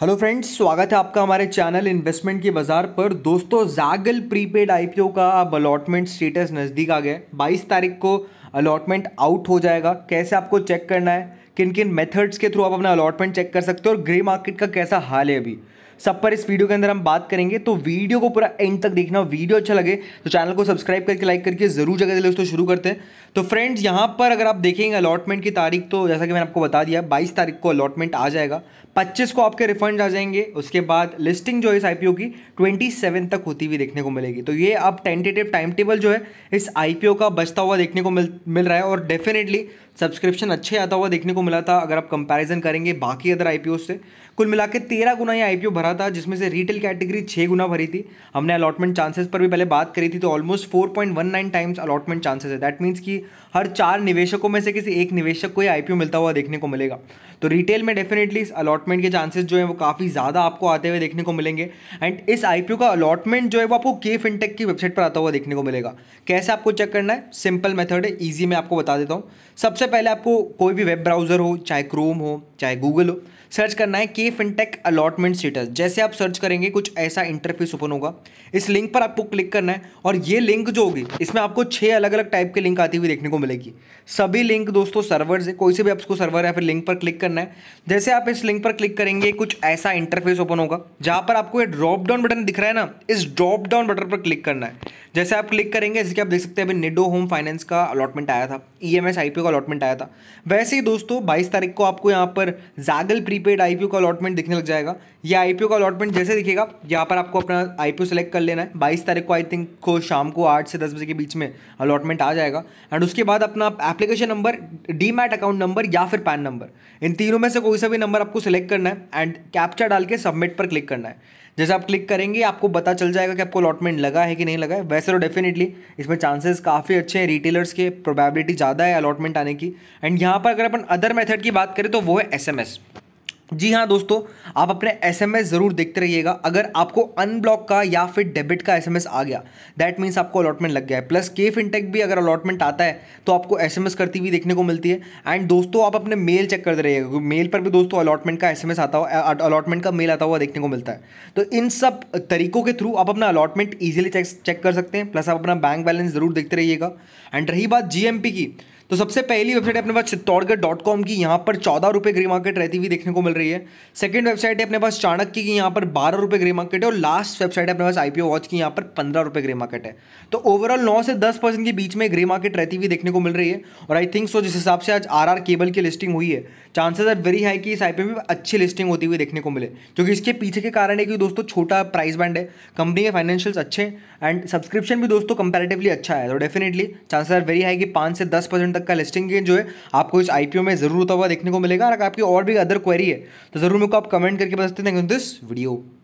hello friends स्वागत है आपका हमारे चैनल इन्वेस्टमेंट के बाजार पर दोस्तों जागल प्रीपेड आईपीओ का अब अलॉटमेंट स्टेटस नज़दीक आ गया है बाईस तारीख को अलॉटमेंट आउट हो जाएगा कैसे आपको चेक करना है किन किन मेथड्स के थ्रू आप अपना अलॉटमेंट चेक कर सकते हो और ग्रे मार्केट का कैसा हाल है अभी सब पर इस वीडियो के अंदर हम बात करेंगे तो वीडियो को पूरा एंड तक देखना वीडियो अच्छा लगे तो चैनल को सब्सक्राइब करके लाइक करके ज़रूर जगह उसको शुरू करते हैं तो फ्रेंड्स यहाँ पर अगर आप देखेंगे अलॉटमेंट की तारीख तो जैसा कि मैंने आपको बता दिया बाईस तारीख को अलॉटमेंट आ जाएगा पच्चीस को आपके रिफंड आ जाएंगे उसके बाद लिस्टिंग जो है इस आई की ट्वेंटी तक होती हुई देखने को मिलेगी तो ये अब टेंटेटिव टाइम टेबल जो है इस आई का बचता हुआ देखने को मिल मिल रहा है और डेफिनेटली सब्सक्रिप्शन अच्छे आता हुआ देखने को मिला था अगर आप कंपैरिजन करेंगे बाकी अदर आई से कुल मिला के तेरह गुना ये आई भरा था जिसमें से रिटेल कैटेगरी छः गुना भरी थी हमने अलॉटमेंट चांसेस पर भी पहले बात करी थी तो almost four point one nine times allotment chances है दैट मीन्स कि हर चार निवेशकों में से किसी एक निवेशक को ये आई मिलता हुआ देखने को मिलेगा तो रिटेल में डेफिनेटली इस अलॉटमेंट के चांसेस जो है वो काफ़ी ज़्यादा आपको आते हुए देखने को मिलेंगे एंड इस आई का अलॉटमेंट जो है वो आपको के फिनटेक की वेबसाइट पर आता हुआ देखने को मिलेगा कैसे आपको चेक करना है सिंपल मेथड है ईजी मैं आपको बता देता हूँ सबसे सबसे पहले आपको कोई भी वेब ब्राउज़र हो चाहे क्रोम हो चाहे गूगल हो सर्च करना है के फिनटेक अलॉटमेंट स्टेटस जैसे आप सर्च करेंगे कुछ ऐसा इंटरफेस ओपन होगा इस लिंक पर आपको क्लिक करना है और ये लिंक जो होगी इसमें आपको छह अलग अलग टाइप के लिंक आती हुई देखने को मिलेगी सभी लिंक दोस्तों सर्वर से कोई से भी आपको सर्वर या फिर लिंक पर क्लिक करना है जैसे आप इस लिंक पर क्लिक करेंगे कुछ ऐसा इंटरफेस ओपन होगा जहाँ पर आपको ये ड्रॉप डाउन बटन दिख रहा है ना इस ड्रॉप डाउन बटन पर क्लिक करना है जैसे आप क्लिक करेंगे जैसे कि आप देख सकते हैं अभी निडो होम फाइनेंस का अलॉटमेंट आया था ई e एम का अलॉटमेंट अलॉटमेंट आया था वैसे ही दोस्तों बाईस तारीख को आपको यहाँ पर जागल प्रीपेड आई का अलॉटमेंट दिखने लग जाएगा ये आई का अलॉटमेंट जैसे दिखेगा यहाँ पर आपको अपना आई सेलेक्ट कर लेना है बाईस तारीख को आई थिंक को शाम को आठ से दस बजे के बीच में अलॉटमेंट आ जाएगा एंड उसके बाद अपना application number D account number या फिर पैन नंबर इन तीनों में से कोई सा भी नंबर आपको सेलेक्ट करना है एंड कैप्चर डाल के सबमिट पर क्लिक करना है जैसे आप क्लिक करेंगे आपको पता चल जाएगा कि आपको अलॉटमेंट लगा है कि नहीं लगा है वैसे तो डेफिनेटली इसमें चांसेस काफ़ी अच्छे हैं रिटेलर्स के प्रोबेबिलिटी ज़्यादा है अलॉटमेंट आने की एंड यहाँ पर अगर अपन अदर मेथड की बात करें तो वो है एस जी हाँ दोस्तों आप अपने एसएमएस ज़रूर देखते रहिएगा अगर आपको अनब्लॉक का या फिर डेबिट का एसएमएस आ गया दैट मीन्स आपको अलॉटमेंट लग गया है प्लस के फिनटेक भी अगर अलॉटमेंट आता है तो आपको एसएमएस करती हुई देखने को मिलती है एंड दोस्तों आप अपने मेल चेक करते रहिएगा क्योंकि मेल पर भी दोस्तों अलॉटमेंट का एस आता हुआ अलॉटमेंट का मेल आता हुआ देखने को मिलता है तो इन सब तरीकों के थ्रू आप अपना अलॉटमेंट ईजिली चेक चेक कर सकते हैं प्लस आप अपना बैंक बैलेंस ज़रूर देखते रहिएगा एंड रही बात जी की तो सबसे पहली वेबसाइट है अपने पास चित्तौड़गढ़ डॉट कॉम की यहाँ पर चौदह रुपये ग्रे मार्केट रहती हुई देखने को मिल रही है सेकंड वेबसाइट है अपने पास चाणक्य की यहाँ पर बारह रुपये ग्रे मार्केट है और लास्ट वेबसाइट है अपने पास आईपीओ वॉच की यहाँ पर पंद्रह रुपये ग्रे मार्केट है तो ओवरऑल नौ से दस परसेंट के बीच में ग्रे मार्केट रहती हुई देखने को मिल रही है और आई थिंक सो जिस हिसाब से आज आर केबल की लिस्टिंग हुई है चांसेस आर वेरी हाई कि इस आईपीओ में अच्छी लिस्टिंग होती हुई देखने को मिले क्योंकि इसके पीछे के कारण है कि दोस्तों छोटा प्राइस बैंड है कंपनी के फाइनेंशियल्स अच्छे हैं एंड सब्सक्रिप्शन भी दोस्तों कंपेरेटिवली अच्छा है तो definitely chances are very high कि पाँच से दस परसेंट तक का लिस्टिंग जो है आपको इस आईपीओ में जरूर होता हुआ देखने को मिलेगा और अगर आपकी और भी अदर क्वेरी है तो जरूर मेरे को आप कमेंट करके बता सकते हैं दिस वीडियो